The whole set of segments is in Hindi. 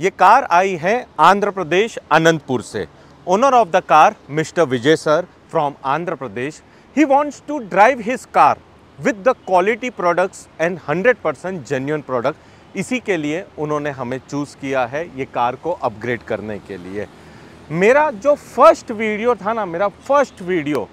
ये कार आई है आंध्र प्रदेश अनंतपुर से owner of the car mister Vijay sir from Andhra Pradesh he wants to drive his car with the quality products and hundred percent genuine product इसी के लिए उन्होंने हमें चूज़ किया है ये कार को अपग्रेड करने के लिए मेरा जो फर्स्ट वीडियो था ना मेरा फर्स्ट वीडियो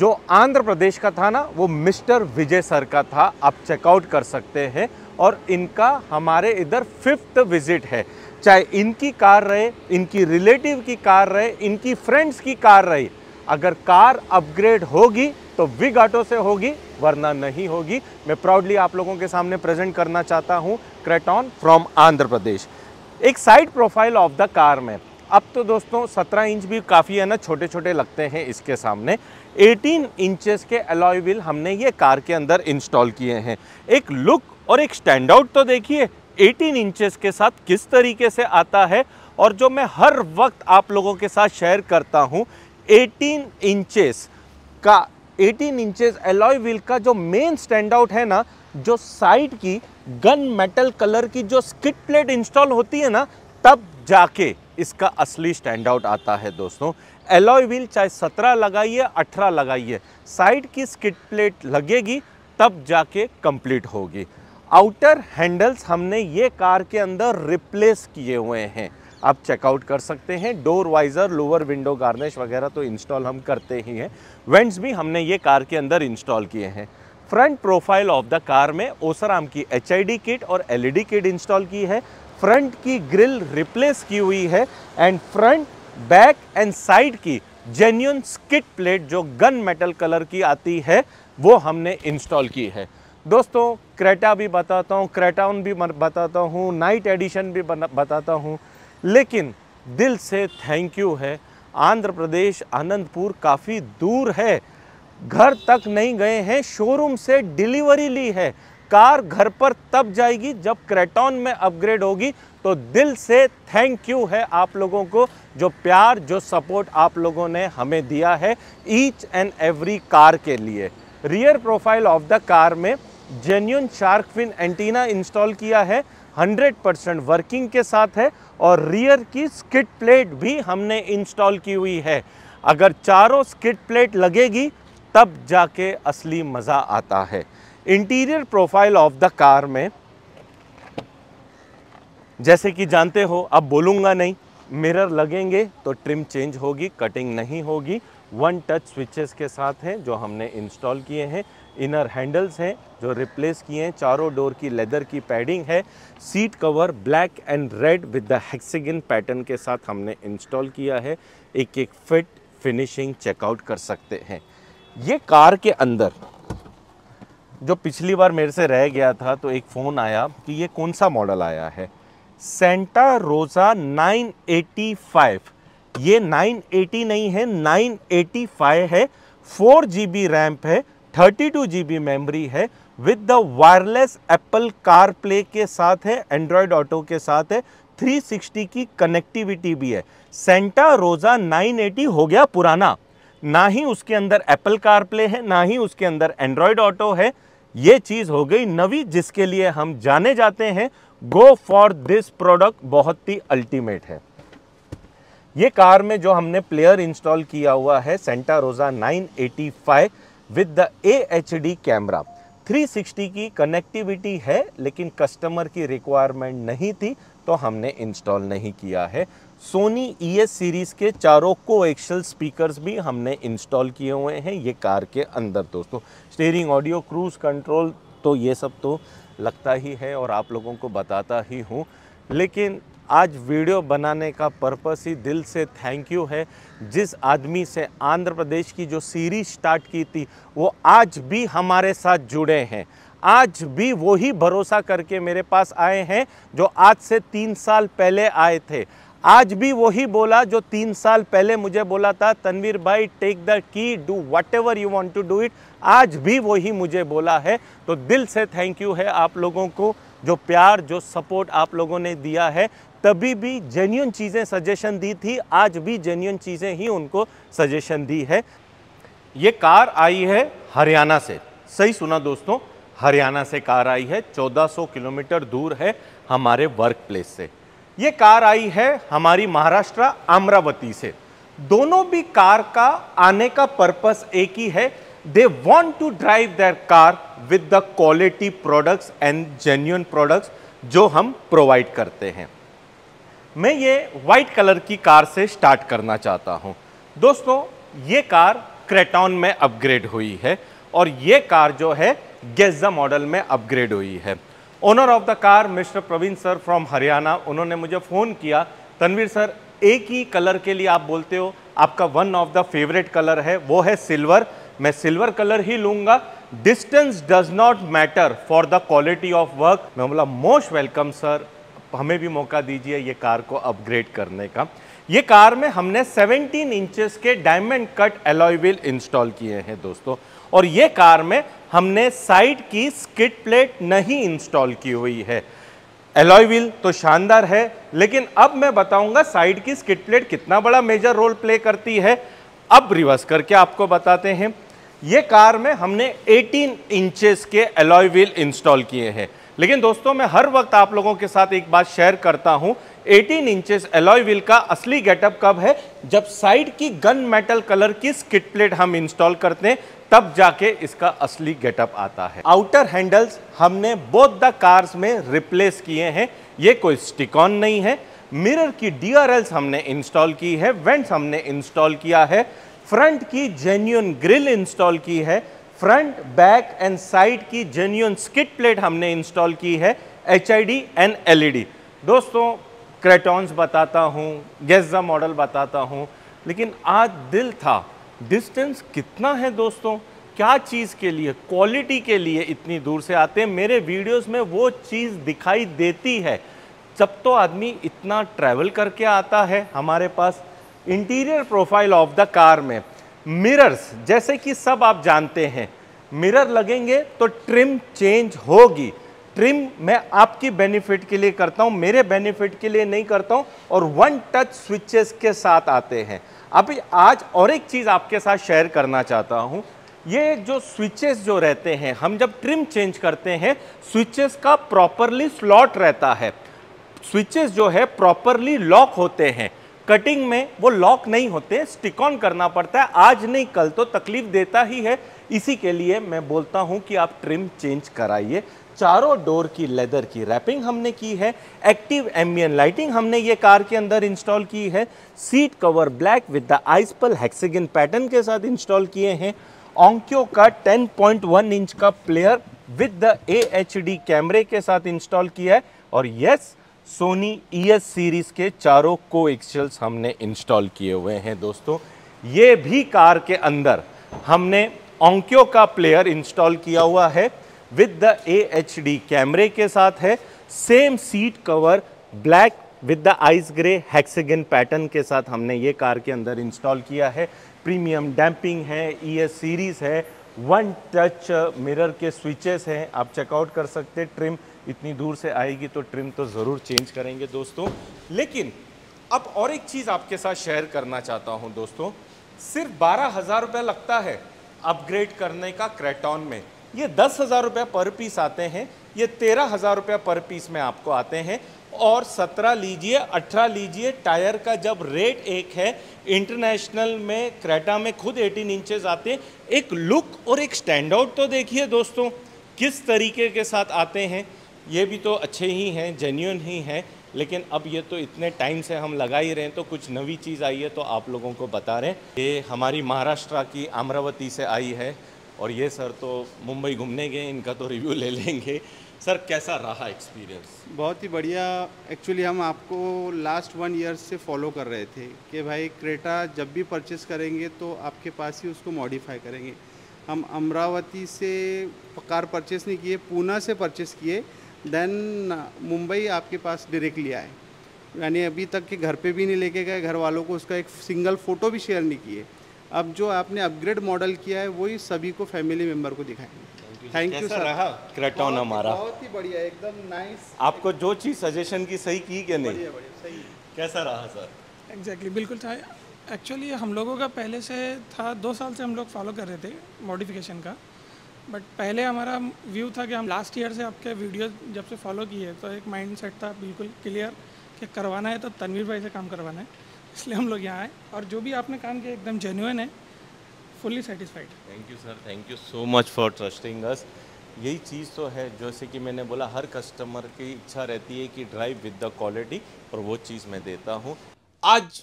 जो आंध्र प्रदेश का था ना वो मिस्टर विजय सर का था आप चेकआउट कर सकते हैं और इनका हमारे इधर फिफ्थ विज़िट है चाहे इनकी कार रहे इनकी रिलेटिव की कार रहे इनकी फ्रेंड्स की कार रही अगर कार अपग्रेड होगी तो विग ऑटो से होगी वरना नहीं होगी मैं प्राउडली आप लोगों के सामने प्रेजेंट करना चाहता हूँ क्रेटॉन फ्रॉम आंध्र प्रदेश एक side profile of the car में अब तो दोस्तों 17 इंच भी काफ़ी है ना छोटे छोटे लगते हैं इसके सामने 18 इंचेस के अलॉय व्हील हमने ये कार के अंदर इंस्टॉल किए हैं एक लुक और एक स्टैंड आउट तो देखिए 18 इंचेस के साथ किस तरीके से आता है और जो मैं हर वक्त आप लोगों के साथ शेयर करता हूँ 18 इंचेस का 18 इंचेस एलॉय व्हील का जो मेन स्टैंड आउट है ना जो साइड की गन मेटल कलर की जो स्किट प्लेट इंस्टॉल होती है ना तब जाके इसका असली स्टैंड आउट आता है दोस्तों एलॉय व्हील चाहे सत्रह लगाइए अठारह लगाइए साइड की स्किट प्लेट लगेगी तब जाके कंप्लीट होगी आउटर हैंडल्स हमने ये कार के अंदर रिप्लेस किए हुए हैं आप चेकआउट कर सकते हैं door visor lower window garnish वगैरह तो इंस्टॉल हम करते ही हैं वेंट्स भी हमने ये कार के अंदर इंस्टॉल किए हैं front profile of the car में ओसराम की एच किट और एल किट इंस्टॉल की है फ्रंट की ग्रिल रिप्लेस की हुई है and front back and side की जेन्यून स्किट प्लेट जो गन मेटल कलर की आती है वो हमने इंस्टॉल की है दोस्तों क्रेटा भी बताता हूँ क्रेटाउन भी बताता हूँ नाइट एडिशन भी बताता हूँ लेकिन दिल से थैंक यू है आंध्र प्रदेश आनंदपुर काफ़ी दूर है घर तक नहीं गए हैं शोरूम से डिलीवरी ली है कार घर पर तब जाएगी जब क्रेटॉन में अपग्रेड होगी तो दिल से थैंक यू है आप लोगों को जो प्यार जो सपोर्ट आप लोगों ने हमें दिया है ईच एंड एवरी कार के लिए rear profile of the car में genuine shark fin antenna install किया है 100 परसेंट वर्किंग के साथ है और रियर की स्किट प्लेट भी हमने इंस्टॉल की हुई है अगर चारों स्किट प्लेट लगेगी तब जाके असली मज़ा आता है interior profile of the car में जैसे कि जानते हो अब बोलूँगा नहीं मिरर लगेंगे तो ट्रिम चेंज होगी कटिंग नहीं होगी वन टच स्विचेस के साथ हैं जो हमने इंस्टॉल किए हैं इनर हैंडल्स हैं जो रिप्लेस किए हैं चारों डोर की लेदर की पैडिंग है seat cover black and red with the hexagon pattern के साथ हमने इंस्टॉल किया है एक एक फिट फिनिशिंग चेकआउट कर सकते हैं ये कार के अंदर जो पिछली बार मेरे से रह गया था तो एक फ़ोन आया कि ये कौन सा मॉडल आया है सेंटा रोज़ा 985 ये 980 नहीं है 985 है फोर जी बी रैम्प है thirty two G B memory है with the wireless Apple car play के साथ है एंड्रॉयड ऑटो के साथ है 360 की कनेक्टिविटी भी है सेंटा रोज़ा 980 हो गया पुराना ना ही उसके अंदर एप्पल कार प्ले है ना ही उसके अंदर एंड्रॉयड ऑटो है ये चीज़ हो गई नवी जिसके लिए हम जाने जाते हैं गो फॉर दिस प्रोडक्ट बहुत ही अल्टीमेट है ये कार में जो हमने प्लेयर इंस्टॉल किया हुआ है Santa Rosa 985 with the A H D camera 360 की कनेक्टिविटी है लेकिन कस्टमर की रिक्वायरमेंट नहीं थी तो हमने इंस्टॉल नहीं किया है Sony E e S series के चारों को एक्शल स्पीकर भी हमने इंस्टॉल किए हुए हैं ये कार के अंदर दोस्तों स्टेयरिंग ऑडियो क्रूज कंट्रोल तो ये सब तो लगता ही है और आप लोगों को बताता ही हूँ लेकिन आज वीडियो बनाने का पर्पस ही दिल से थैंक यू है जिस आदमी से आंध्र प्रदेश की जो सीरीज स्टार्ट की थी वो आज भी हमारे साथ जुड़े हैं आज भी वही भरोसा करके मेरे पास आए हैं जो आज से तीन साल पहले आए थे आज भी वही बोला जो तीन साल पहले मुझे बोला था तनवीर भाई take the key do whatever you want to do it आज भी वही मुझे बोला है तो दिल से थैंक यू है आप लोगों को जो प्यार जो सपोर्ट आप लोगों ने दिया है तभी भी जेन्यून चीज़ें सजेशन दी थी आज भी जेन्यून चीज़ें ही उनको सजेशन दी है ये कार आई है हरियाणा से सही सुना दोस्तों हरियाणा से कार आई है 1400 किलोमीटर दूर है हमारे वर्क प्लेस से ये कार आई है हमारी महाराष्ट्र अमरावती से दोनों भी कार का आने का पर्पस एक ही है they want to drive their car with the quality products and genuine products जो हम प्रोवाइड करते हैं मैं ये वाइट कलर की कार से स्टार्ट करना चाहता हूँ दोस्तों ये कार क्रेटॉन में अपग्रेड हुई है और ये कार जो है गेजा मॉडल में अपग्रेड हुई है owner of the car mister Praveen sir from Haryana उन्होंने मुझे फ़ोन किया तनवीर सर एक ही कलर के लिए आप बोलते हो आपका one of the favourite colour है वो है सिल्वर मैं सिल्वर कलर ही लूंगा distance does not matter for the quality of work मैं बोला मोस्ट वेलकम सर हमें भी मौका दीजिए ये कार को अपग्रेड करने का ये कार में हमने 17 इंचेस के diamond cut alloy wheel install किए हैं दोस्तों और ये कार में हमने साइड की स्किट प्लेट नहीं इंस्टॉल की हुई है एलॉय व्हील तो शानदार है लेकिन अब मैं बताऊंगा साइड की स्किट प्लेट कितना बड़ा मेजर रोल प्ले करती है अब रिवर्स करके आपको बताते हैं ये कार में हमने 18 इंचेस के एलॉय व्हील इंस्टॉल किए हैं लेकिन दोस्तों मैं हर वक्त आप लोगों के साथ एक बात शेयर करता हूं 18 इंचेस एलॉय व्हील का असली गेटअप कब है जब साइड की गन मेटल कलर की स्किट प्लेट हम इंस्टॉल करते हैं तब जाके इसका असली गेटअप आता है आउटर हैंडल्स हमने बोथ द कार्स में रिप्लेस किए हैं ये कोई स्टिकॉन नहीं है मिरर की डी हमने इंस्टॉल की है वेंट्स हमने इंस्टॉल किया है फ्रंट की जेन्यून ग्रिल इंस्टॉल की है फ्रंट बैक एंड साइड की जेन्यून स्किट प्लेट हमने इंस्टॉल की है एच एंड एल दोस्तों क्रेटॉन्स बताता हूँ गेजा मॉडल बताता हूँ लेकिन आज दिल था डिस्टेंस कितना है दोस्तों क्या चीज़ के लिए क्वालिटी के लिए इतनी दूर से आते हैं मेरे वीडियोस में वो चीज़ दिखाई देती है जब तो आदमी इतना ट्रैवल करके आता है हमारे पास interior profile of the car में मिरर्स जैसे कि सब आप जानते हैं मिरर लगेंगे तो ट्रिम चेंज होगी ट्रिम मैं आपकी बेनिफिट के लिए करता हूँ मेरे बेनिफिट के लिए नहीं करता हूँ और वन टच स्विचेस के साथ आते हैं अब आज और एक चीज़ आपके साथ शेयर करना चाहता हूँ ये जो स्विचेस जो रहते हैं हम जब ट्रिम चेंज करते हैं स्विचेस का प्रॉपरली स्लॉट रहता है स्विचेस जो है प्रॉपरली लॉक होते हैं कटिंग में वो लॉक नहीं होते स्टिक ऑन करना पड़ता है आज नहीं कल तो तकलीफ देता ही है इसी के लिए मैं बोलता हूँ कि आप ट्रिम चेंज कराइए चारों डोर की लेदर की रैपिंग हमने की है एक्टिव एम्बियन लाइटिंग हमने ये कार के अंदर इंस्टॉल की है seat cover black with the आइसपल हेक्सिगन पैटर्न के साथ इंस्टॉल किए हैं ऑंक्यो का 10.1 इंच का प्लेयर विद द ए कैमरे के साथ इंस्टॉल किया है और yes Sony E e series के चारों को एक्सल्स हमने इंस्टॉल किए हुए हैं दोस्तों ये भी कार के अंदर हमने ऑंक्यो का प्लेयर इंस्टॉल किया हुआ है विद द डी कैमरे के साथ है same seat cover black with the ice grey hexagon pattern के साथ हमने ये कार के अंदर इंस्टॉल किया है प्रीमियम डैम्पिंग है ई e सीरीज़ है वन टच मिरर के स्विचेस हैं आप चेकआउट कर सकते ट्रिम इतनी दूर से आएगी तो ट्रिम तो ज़रूर चेंज करेंगे दोस्तों लेकिन अब और एक चीज़ आपके साथ शेयर करना चाहता हूँ दोस्तों सिर्फ बारह हज़ार रुपया लगता है अपग्रेड करने का क्रेटॉन में ये दस हज़ार रुपये पर पीस आते हैं ये तेरह हज़ार रुपये पर पीस में आपको आते हैं और सत्रह लीजिए अठारह लीजिए टायर का जब रेट एक है इंटरनेशनल में क्रेटा में खुद एटीन इंचेज आते हैं एक लुक और एक स्टैंड आउट तो देखिए दोस्तों किस तरीके के साथ आते हैं ये भी तो अच्छे ही हैं जेन्यून ही हैं लेकिन अब ये तो इतने टाइम से हम लगा ही रहे हैं तो कुछ नवी चीज़ आई है तो आप लोगों को बता रहे हैं ये हमारी महाराष्ट्र की अमरावती से आई है और ये सर तो मुंबई घूमने गए इनका तो रिव्यू ले लेंगे सर कैसा रहा एक्सपीरियंस बहुत ही बढ़िया एक्चुअली हम आपको लास्ट वन ईयर से फॉलो कर रहे थे कि भाई क्रेटा जब भी परचेस करेंगे तो आपके पास ही उसको मॉडिफाई करेंगे हम अमरावती से कार परचेस नहीं किए पूना से परचेस किए देन मुंबई आपके पास डायरेक्टली आए यानी अभी तक के घर पे भी नहीं लेके गए घर वालों को उसका एक सिंगल फ़ोटो भी शेयर नहीं किए अब जो आपने अपग्रेड मॉडल किया है वही सभी को फैमिली मेम्बर को दिखाएंगे थैंक यू सर क्रेटॉन हमारा बहुत ही बढ़िया एकदम नाइस आपको जो चीज़ सजेशन की सही की क्या नहीं कैसा रहा सर एग्जैक्टली बिल्कुल था एक्चुअली हम लोगों का पहले से था दो साल से हम लोग फॉलो कर रहे थे मॉडिफिकेशन का बट पहले हमारा व्यू था कि हम लास्ट ईयर से आपके वीडियो जब से फॉलो किए तो एक माइंड सेट था बिल्कुल क्लियर कि करवाना है तो तनवीर भाई से काम करवाना है इसलिए हम लोग यहाँ आए और जो भी आपने काम किया एकदम जेन्यून है fully satisfied thank you sir thank you so much for trusting us यही चीज़ तो है जैसे कि मैंने बोला हर कस्टमर की इच्छा रहती है कि ड्राइव विद द क्वालिटी और वो चीज़ मैं देता हूँ आज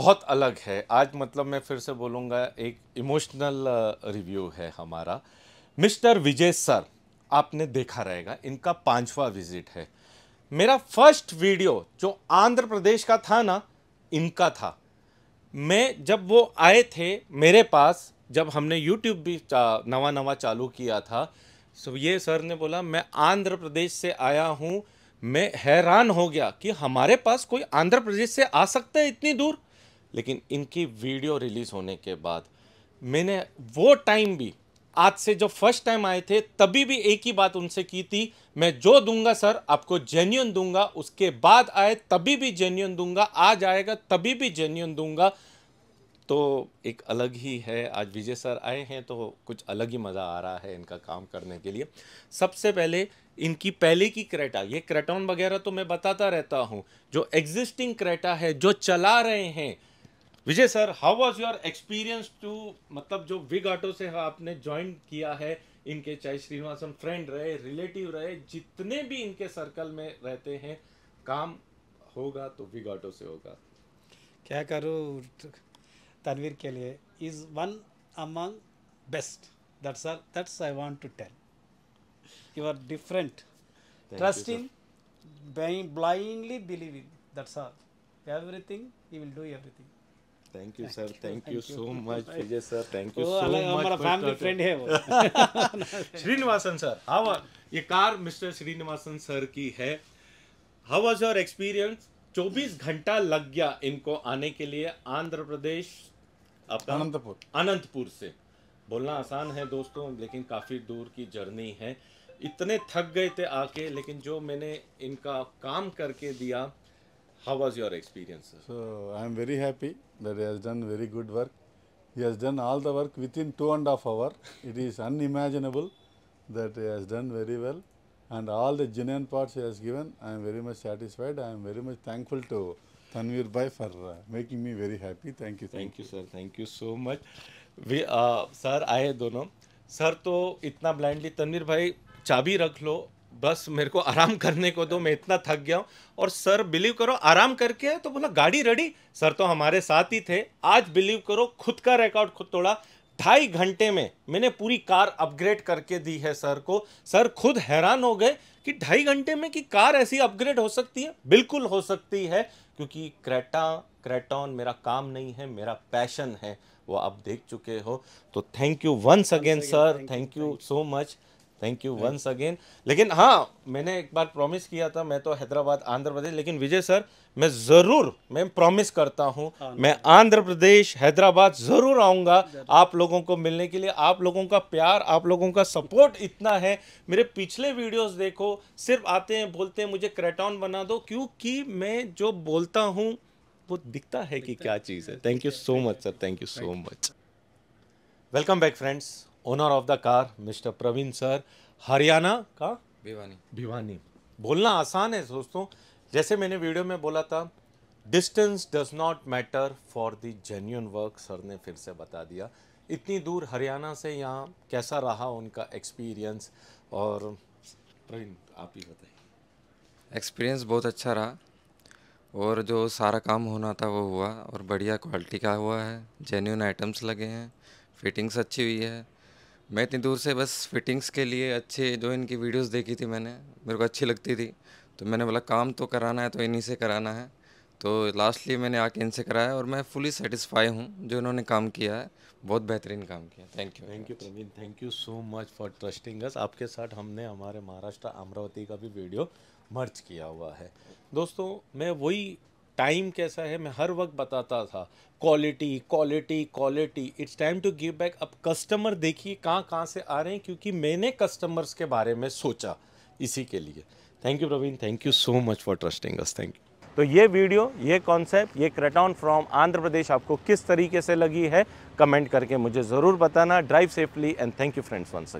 बहुत अलग है आज मतलब मैं फिर से बोलूँगा एक इमोशनल रिव्यू है हमारा मिस्टर विजय सर आपने देखा रहेगा इनका पांचवा विजिट है मेरा फर्स्ट वीडियो जो आंध्र प्रदेश का था ना इनका था मैं जब वो आए थे मेरे पास जब हमने YouTube भी नवा नवा चालू किया था सो ये सर ने बोला मैं आंध्र प्रदेश से आया हूँ मैं हैरान हो गया कि हमारे पास कोई आंध्र प्रदेश से आ सकता है इतनी दूर लेकिन इनकी वीडियो रिलीज़ होने के बाद मैंने वो टाइम भी आज से जो फर्स्ट टाइम आए थे तभी भी एक ही बात उनसे की थी मैं जो दूंगा सर आपको जेन्यून दूंगा उसके बाद आए तभी भी जेन्यून दूंगा आज आएगा तभी भी जेन्यून दूंगा तो एक अलग ही है आज विजय सर आए हैं तो कुछ अलग ही मज़ा आ रहा है इनका काम करने के लिए सबसे पहले इनकी पहले की क्रेटा ये क्रेटॉन वगैरह तो मैं बताता रहता हूँ जो एग्जिस्टिंग क्रेटा है जो चला रहे हैं Vijay sir how was your experience to मतलब जो विग ऑटो से आपने ज्वाइन किया है इनके चाहे श्रीनिवासन फ्रेंड रहे रिलेटिव रहे जितने भी इनके सर्कल में रहते हैं काम होगा तो विग ऑटो से होगा क्या करो तनवीर के लिए is one among best that's are that's I want to tell you are different trust in blindly believe in that's are everything you will do everything thank you sir thank you so much Vijay sir thank you so much हमारा फैमिली फ्रेंड है वो श्रीनिवासन सर हाउ ये कार मिस्टर श्रीनिवासन सर की है हाउ वाज योर एक्सपीरियंस 24 घंटा लग गया इनको आने के लिए आंध्र प्रदेश अनंतपुर अनंतपुर से बोलना आसान है दोस्तों लेकिन काफ़ी दूर की जर्नी है इतने थक गए थे आके लेकिन जो मैंने इनका काम करके दिया How was your experience? Sir? So I am very happy that he has done very good work. He has done all the work within two and a half hour. it is unimaginable that he has done very well. And all the genuine parts he has given, I am very much satisfied. I am very much thankful to Tanvir Bhai for uh, making me very happy. Thank you. Thank, thank you, sir. Thank you so much. We, वे सर आए दोनों सर तो इतना ब्लाइंडली तनवीर भाई चाबी रख लो बस मेरे को आराम करने को दो मैं इतना थक गया हूँ और सर बिलीव करो आराम करके आए तो बोला गाड़ी रेडी सर तो हमारे साथ ही थे आज बिलीव करो खुद का रिकॉर्ड खुद तोड़ा ढाई घंटे में मैंने पूरी कार अपग्रेड करके दी है सर को सर खुद हैरान हो गए कि ढाई घंटे में कि कार ऐसी अपग्रेड हो सकती है बिल्कुल हो सकती है क्योंकि क्रेटा क्रेटॉन मेरा काम नहीं है मेरा पैशन है वो आप देख चुके हो तो thank you once again sir thank you so much thank you once again लेकिन हाँ मैंने एक बार प्रॉमिस किया था मैं तो हैदराबाद आंध्र प्रदेश लेकिन विजय सर मैं ज़रूर मैं प्रॉमिस करता हूँ हाँ, मैं हाँ। आंध्र प्रदेश हैदराबाद ज़रूर आऊँगा आप लोगों को मिलने के लिए आप लोगों का प्यार आप लोगों का सपोर्ट इतना है मेरे पिछले वीडियोस देखो सिर्फ आते हैं बोलते हैं मुझे क्रेटॉन बना दो क्योंकि मैं जो बोलता हूँ वो दिखता है कि क्या चीज़ है thank you so much sir thank you so much welcome back friends owner of the car mister Praveen sir Haryana का भिवानी भिवानी बोलना आसान है दोस्तों जैसे मैंने वीडियो में बोला था distance does not matter for the genuine work sir ने फिर से बता दिया इतनी दूर हरियाणा से यहाँ कैसा रहा उनका एक्सपीरियंस और प्रवीण आप ही बताइए एक्सपीरियंस बहुत अच्छा रहा और जो सारा काम होना था वो हुआ और बढ़िया क्वालिटी का हुआ है जेन्यून आइटम्स लगे हैं फिटिंग्स अच्छी हुई है मैं इतनी दूर से बस फिटिंग्स के लिए अच्छे जो इनकी वीडियोस देखी थी मैंने मेरे को अच्छी लगती थी तो मैंने बोला काम तो कराना है तो इन्हीं से कराना है तो लास्टली मैंने आके इनसे कराया और मैं फुली सेटिस्फाई हूँ जो इन्होंने काम किया है बहुत बेहतरीन काम किया thank you thank you Praveen thank you so much for trusting us आपके साथ हमने हमारे महाराष्ट्र अमरावती का भी वीडियो मर्ज किया हुआ है दोस्तों मैं वही टाइम कैसा है मैं हर वक्त बताता था quality quality quality it's time to give back अब कस्टमर देखिए कहाँ कहाँ से आ रहे हैं क्योंकि मैंने कस्टमर्स के बारे में सोचा इसी के लिए thank you Praveen thank you so much for trusting us thank you तो ये वीडियो ये कॉन्सेप्ट ये क्रेटॉन फ्रॉम आंध्र प्रदेश आपको किस तरीके से लगी है कमेंट करके मुझे ज़रूर बताना drive safely and thank you friends one again